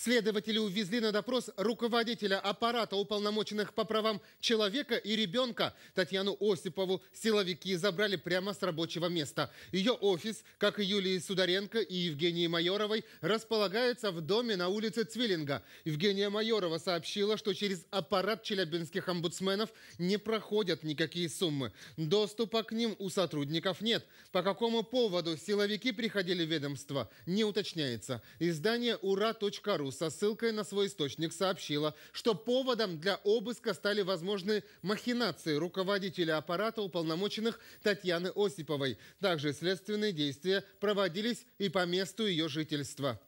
Следователи увезли на допрос руководителя аппарата уполномоченных по правам человека и ребенка Татьяну Осипову. Силовики забрали прямо с рабочего места. Ее офис, как и Юлии Сударенко и Евгении Майоровой, располагается в доме на улице Цвиллинга. Евгения Майорова сообщила, что через аппарат челябинских омбудсменов не проходят никакие суммы. Доступа к ним у сотрудников нет. По какому поводу силовики приходили в ведомство, не уточняется. Издание «Ура.ру» со ссылкой на свой источник сообщила, что поводом для обыска стали возможны махинации руководителя аппарата уполномоченных Татьяны Осиповой. Также следственные действия проводились и по месту ее жительства.